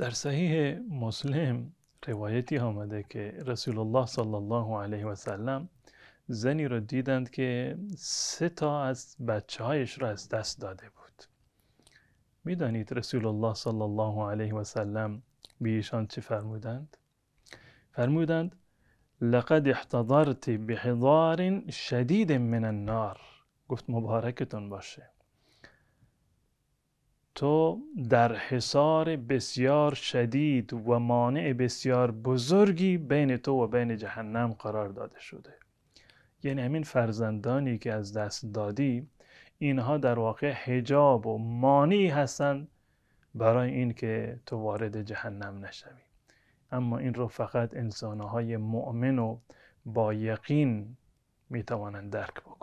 در صحیح مسلم روایتی آمده که رسول الله صلی الله علیه و سلم زنی را دیدند که سه تا از بچه هایش را از دست داده بود میدانید رسول الله صلی الله علیه و سلم به ایشان چه فرمودند فرمودند لقد احتضرت بحضار شدید من النار گفت مبارکتون باشه تو در حصار بسیار شدید و مانع بسیار بزرگی بین تو و بین جهنم قرار داده شده یعنی همین فرزندانی که از دست دادی اینها در واقع حجاب و مانعی هستند برای این که تو وارد جهنم نشوی اما این رو فقط انسانهای مؤمن و با یقین میتوانند درک بکنند